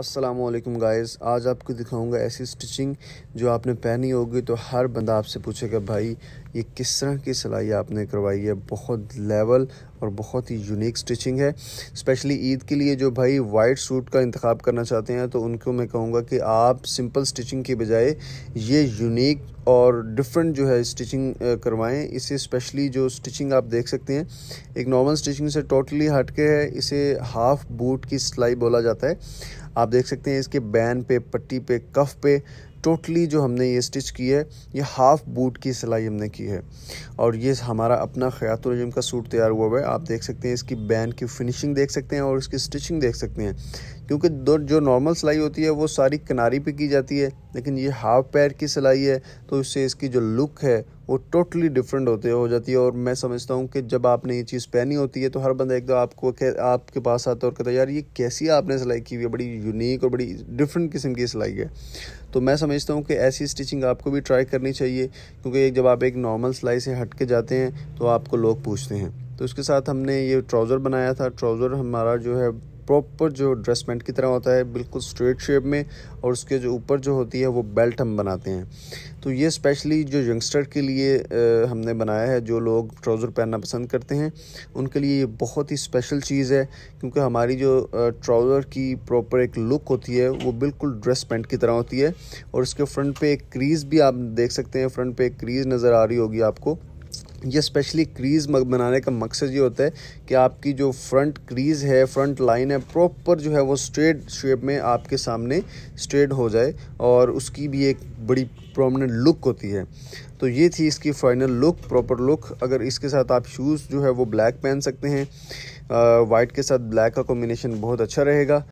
Aslam guys आज आपको दिखाऊंगा ऐसी स्टिचिंग जो आपने पहनी होगी तो हर बंदा आपसे पूछेगा भाई ये किस तरह की सिलाई आपने करवाई है बहुत लेवल और बहुत ही यूनिक स्टिचिंग है स्पेशली ईद के लिए जो भाई वाइट सूट का इंतखब करना चाहते हैं तो उनको मैं कहूँगा कि आप सिंपल स्टिचिंग के बजाय ये यूनिक और डिफरेंट जो है स्टिचिंग करवाएं इसे स्पेशली जो स्टिचिंग आप देख सकते हैं एक नॉर्मल स्टिचिंग से टोटली हटके है इसे हाफ़ बूट की सिलाई बोला जाता है आप देख सकते हैं इसके बैन पे पट्टी पे कफ पे टोटली जो हमने ये स्टिच की है ये हाफ़ बूट की सिलाई हमने की है और ये हमारा अपना रजम का सूट तैयार हुआ हुआ है आप देख सकते हैं इसकी बैंड की फिनिशिंग देख सकते हैं और इसकी स्टिचिंग देख सकते हैं क्योंकि दो जो नॉर्मल सिलाई होती है वो सारी किनारी पे की जाती है लेकिन ये हाफ़ पैर की सिलाई है तो इससे इसकी जो लुक है वो टोटली डिफरेंट होते हो जाती है और मैं समझता हूँ कि जब आपने ये चीज़ पहनी होती है तो हर बंदा एकदम आपको आपके पास आता है और कहता है यार ये कैसी आपने सिलाई की हुई है बड़ी यूनिक और बड़ी डिफरेंट किस्म की सिलाई है तो मैं समझता हूँ कि ऐसी स्टिचिंग आपको भी ट्राई करनी चाहिए क्योंकि जब आप एक नॉर्मल सिलाई से हट के जाते हैं तो आपको लोग पूछते हैं तो उसके साथ हमने ये ट्राउज़र बनाया था ट्राउज़र हमारा जो है प्रॉपर जो ड्रेसमेंट की तरह होता है बिल्कुल स्ट्रेट शेप में और उसके जो ऊपर जो होती है वो बेल्ट हम बनाते हैं तो ये स्पेशली जो यंगस्टर के लिए आ, हमने बनाया है जो लोग ट्राउज़र पहनना पसंद करते हैं उनके लिए ये बहुत ही स्पेशल चीज़ है क्योंकि हमारी जो ट्राउज़र की प्रॉपर एक लुक होती है वो बिल्कुल ड्रेस पेंट की तरह होती है और इसके फ्रंट पे एक क्रीज़ भी आप देख सकते हैं फ्रंट पे एक क्रीज़ नज़र आ रही होगी आपको ये स्पेशली क्रीज़ बनाने का मकसद ये होता है कि आपकी जो फ्रंट क्रीज़ है फ्रंट लाइन है प्रॉपर जो है वो स्ट्रेट शेप में आपके सामने स्ट्रेट हो जाए और उसकी भी एक बड़ी प्रोमिनेंट लुक होती है तो ये थी इसकी फाइनल लुक प्रॉपर लुक अगर इसके साथ आप शूज़ जो है वो ब्लैक पहन सकते हैं वाइट के साथ ब्लैक का कॉम्बिनेशन बहुत अच्छा रहेगा